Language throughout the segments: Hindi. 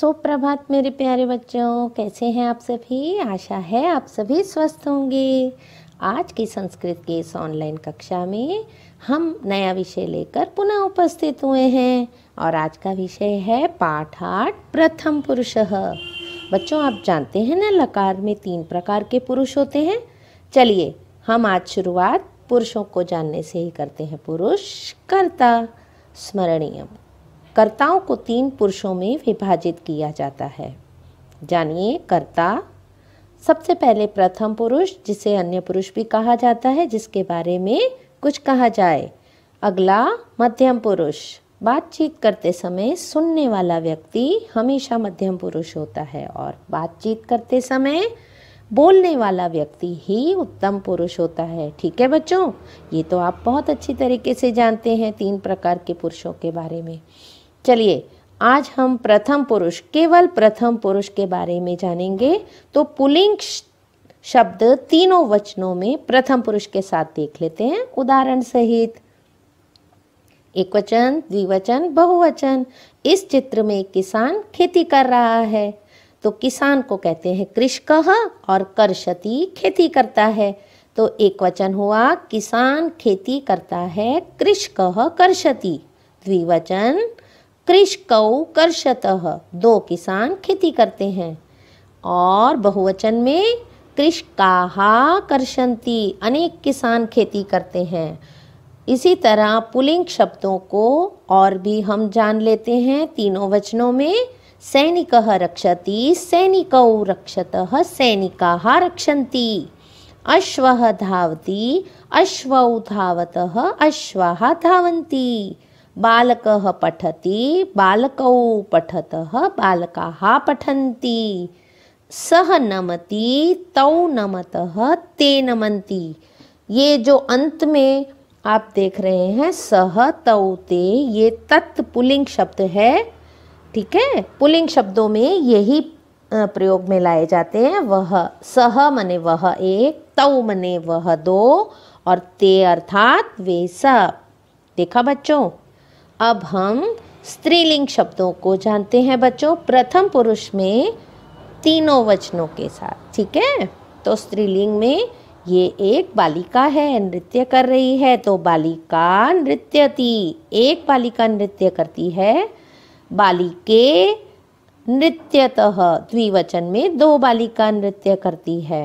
सुप्रभात मेरे प्यारे बच्चों कैसे हैं आप सभी आशा है आप सभी स्वस्थ होंगे आज की संस्कृत की इस ऑनलाइन कक्षा में हम नया विषय लेकर पुनः उपस्थित हुए हैं और आज का विषय है पाठ आठ प्रथम पुरुष बच्चों आप जानते हैं ना लकार में तीन प्रकार के पुरुष होते हैं चलिए हम आज शुरुआत पुरुषों को जानने से ही करते हैं पुरुष कर्ता स्मरणीयम कर्ताओं को तीन पुरुषों में विभाजित किया जाता है जानिए कर्ता सबसे पहले प्रथम पुरुष जिसे अन्य पुरुष भी कहा जाता है जिसके बारे में कुछ कहा जाए अगला मध्यम पुरुष बातचीत करते समय सुनने वाला व्यक्ति हमेशा मध्यम पुरुष होता है और बातचीत करते समय बोलने वाला व्यक्ति ही उत्तम पुरुष होता है ठीक है बच्चों ये तो आप बहुत अच्छी तरीके से जानते हैं तीन प्रकार के पुरुषों के बारे में चलिए आज हम प्रथम पुरुष केवल प्रथम पुरुष के बारे में जानेंगे तो पुलिंग शब्द तीनों वचनों में प्रथम पुरुष के साथ देख लेते हैं उदाहरण सहित एक वचन द्विवचन बहुवचन इस चित्र में किसान खेती कर रहा है तो किसान को कहते हैं कृषक और कर्षति खेती करता है तो एक वचन हुआ किसान खेती करता है कृषक कर्षति द्विवचन कृषकौ कर्षतः दो किसान खेती करते हैं और बहुवचन में कृषकाहा कर्षंती अनेक किसान खेती करते हैं इसी तरह पुलिंग शब्दों को और भी हम जान लेते हैं तीनों वचनों में सैनिक रक्षति सैनिकौ रक्षत सैनिका रक्षती अश्व धावती अश्व धावत अश्वा धावती बालक पठति बालकौ पठत बालका पठती सह नमती तौ नमत ते नमती ये जो अंत में आप देख रहे हैं सह तौ ते ये तत् पुलिंग शब्द है ठीक है पुलिंग शब्दों में यही प्रयोग में लाए जाते हैं वह सह मने वह एक तौ मने वह दो और ते अर्थात वे सब देखा बच्चों अब हम स्त्रीलिंग शब्दों को जानते हैं बच्चों प्रथम पुरुष में तीनों वचनों के साथ ठीक है तो स्त्रीलिंग में ये एक बालिका है नृत्य कर रही है तो बालिका नृत्यती एक बालिका नृत्य करती है बालिके नृत्यतः द्विवचन में दो बालिका नृत्य करती है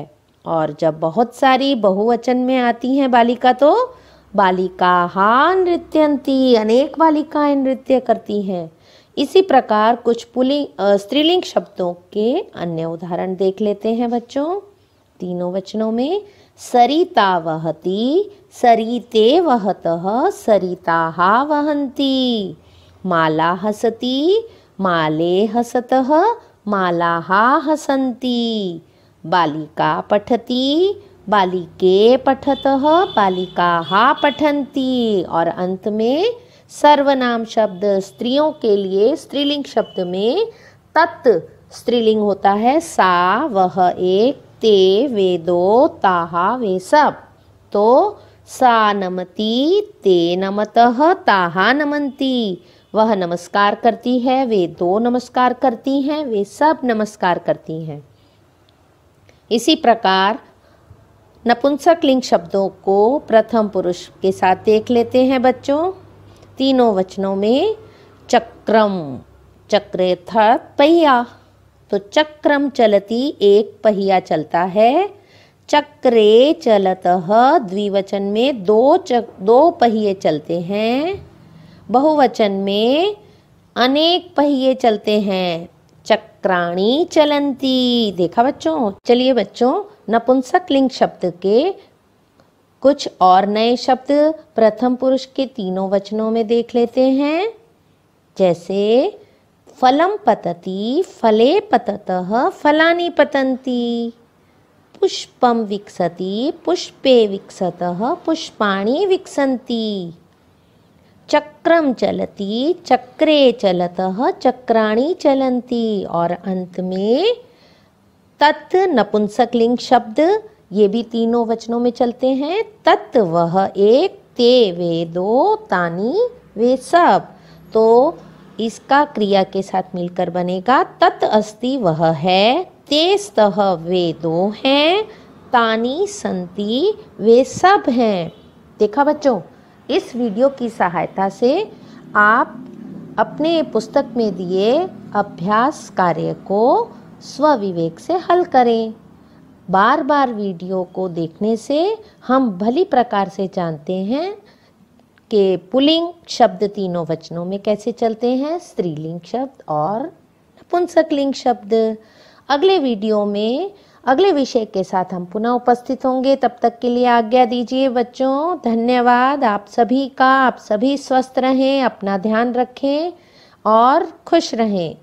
और जब बहुत सारी बहुवचन में आती हैं बालिका तो बालिका नृत्यंती अनेक बालिकाएं नृत्य करती हैं इसी प्रकार कुछ पुलिंग स्त्रीलिंग शब्दों के अन्य उदाहरण देख लेते हैं बच्चों तीनों वचनों में सरिता वहती सरिते वहत सरिता वहंती माला हसती माले हसत माला हसंती बालिका पठती बालिके बालिका हा पठंती और अंत में सर्वनाम शब्द स्त्रियों के लिए स्त्रीलिंग शब्द में तत् स्त्रीलिंग होता है सा वह एक ते वे दो ताहा वे सब तो सा नमती ते नमत ताहा नमंती वह नमस्कार करती है वे दो नमस्कार करती हैं वे सब नमस्कार करती हैं इसी प्रकार नपुंसक लिंग शब्दों को प्रथम पुरुष के साथ देख लेते हैं बच्चों तीनों वचनों में चक्रम चक्र अर्थात पहिया तो चक्रम चलती एक पहिया चलता है चक्रे चलत द्विवचन में दो चक दो पहिए चलते हैं बहुवचन में अनेक पहिए चलते हैं चक्राणी चलंती देखा बच्चों चलिए बच्चों नपुंसक लिंग शब्द के कुछ और नए शब्द प्रथम पुरुष के तीनों वचनों में देख लेते हैं जैसे फलम पतती फले पतत फलानी पतंती पुष्पम विकसती पुष्पे विकसत पुष्पाणी विकसंती चक्रम चलती चक्रे चलत चक्राणी चलंती और अंत में तत् नपुंसक लिंग शब्द ये भी तीनों वचनों में चलते हैं तत् वह एक ते वे दो तानी वे सब तो इसका क्रिया के साथ मिलकर बनेगा तत् अस्ति वह है ते स्तः वे दो हैं तानी संति वे सब हैं देखा बच्चों इस वीडियो की सहायता से आप अपने पुस्तक में दिए अभ्यास कार्य को स्वविवेक से हल करें बार बार वीडियो को देखने से हम भली प्रकार से जानते हैं कि पुलिंग शब्द तीनों वचनों में कैसे चलते हैं स्त्रीलिंग शब्द और नपुंसकलिंग शब्द अगले वीडियो में अगले विषय के साथ हम पुनः उपस्थित होंगे तब तक के लिए आज्ञा दीजिए बच्चों धन्यवाद आप सभी का आप सभी स्वस्थ रहें अपना ध्यान रखें और खुश रहें